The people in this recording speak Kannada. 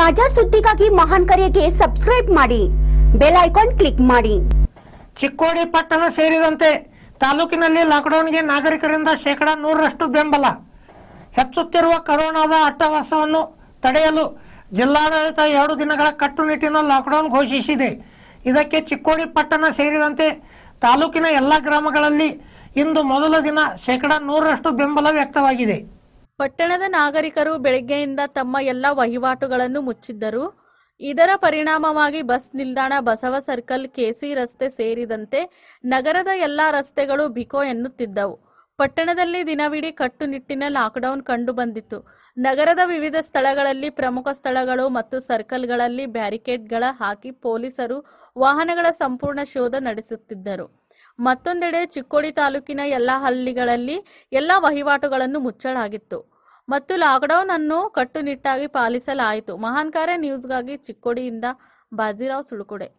ತಾಜಾ ಸುದ್ದಿಗಾಗಿ ಮಹಾನ್ ಕರೆಗೆ ಸಬ್ಸ್ಕ್ರೈಬ್ ಮಾಡಿ ಬೆಲ್ ಐಕಾನ್ ಕ್ಲಿಕ್ ಮಾಡಿ ಚಿಕ್ಕೋಡಿ ಪಟ್ಟಣ ಸೇರಿದಂತೆ ತಾಲೂಕಿನಲ್ಲಿ ಲಾಕ್ಡೌನ್ಗೆ ನಾಗರಿಕರಿಂದ ಶೇಕಡಾ ನೂರರಷ್ಟು ಬೆಂಬಲ ಹೆಚ್ಚುತ್ತಿರುವ ಕೊರೋನಾದ ಅಟ್ಟವಾಸವನ್ನು ತಡೆಯಲು ಜಿಲ್ಲಾಡಳಿತ ಎರಡು ದಿನಗಳ ಕಟ್ಟುನಿಟ್ಟಿನ ಲಾಕ್ಡೌನ್ ಘೋಷಿಸಿದೆ ಇದಕ್ಕೆ ಚಿಕ್ಕೋಡಿ ಪಟ್ಟಣ ಸೇರಿದಂತೆ ತಾಲೂಕಿನ ಎಲ್ಲ ಗ್ರಾಮಗಳಲ್ಲಿ ಇಂದು ಮೊದಲ ದಿನ ಶೇಕಡಾ ನೂರರಷ್ಟು ಬೆಂಬಲ ವ್ಯಕ್ತವಾಗಿದೆ ಪಟ್ಟಣದ ನಾಗರಿಕರು ಬೆಳಗ್ಗೆಯಿಂದ ತಮ್ಮ ಎಲ್ಲ ವಹಿವಾಟುಗಳನ್ನು ಮುಚ್ಚಿದ್ದರು ಇದರ ಪರಿಣಾಮವಾಗಿ ಬಸ್ ನಿಲ್ದಾಣ ಬಸವ ಸರ್ಕಲ್ ಕೆಸಿ ರಸ್ತೆ ಸೇರಿದಂತೆ ನಗರದ ಎಲ್ಲ ರಸ್ತೆಗಳು ಬಿಕೋ ಎನ್ನುತ್ತಿದ್ದವು ಪಟ್ಟಣದಲ್ಲಿ ದಿನವಿಡೀ ಕಟ್ಟುನಿಟ್ಟಿನ ಲಾಕ್ಡೌನ್ ಕಂಡುಬಂದಿತ್ತು ನಗರದ ವಿವಿಧ ಸ್ಥಳಗಳಲ್ಲಿ ಪ್ರಮುಖ ಸ್ಥಳಗಳು ಮತ್ತು ಸರ್ಕಲ್ಗಳಲ್ಲಿ ಬ್ಯಾರಿಕೇಡ್ಗಳ ಹಾಕಿ ಪೊಲೀಸರು ವಾಹನಗಳ ಸಂಪೂರ್ಣ ಶೋಧ ನಡೆಸುತ್ತಿದ್ದರು ಮತ್ತೊಂದೆಡೆ ಚಿಕ್ಕೋಡಿ ತಾಲೂಕಿನ ಎಲ್ಲ ಹಳ್ಳಿಗಳಲ್ಲಿ ಎಲ್ಲ ವಹಿವಾಟುಗಳನ್ನು ಮುಚ್ಚಲಾಗಿತ್ತು ಮತ್ತು ಲಾಕ್ಡೌನ್ ಅನ್ನು ಕಟ್ಟುನಿಟ್ಟಾಗಿ ಪಾಲಿಸಲಾಯಿತು ಮಹಾನ್ ಕಾರ್ಯ ನ್ಯೂಸ್ಗಾಗಿ ಚಿಕ್ಕೋಡಿಯಿಂದ ಬಾಜಿರಾವ್ ಸುಳುಕುಡೆ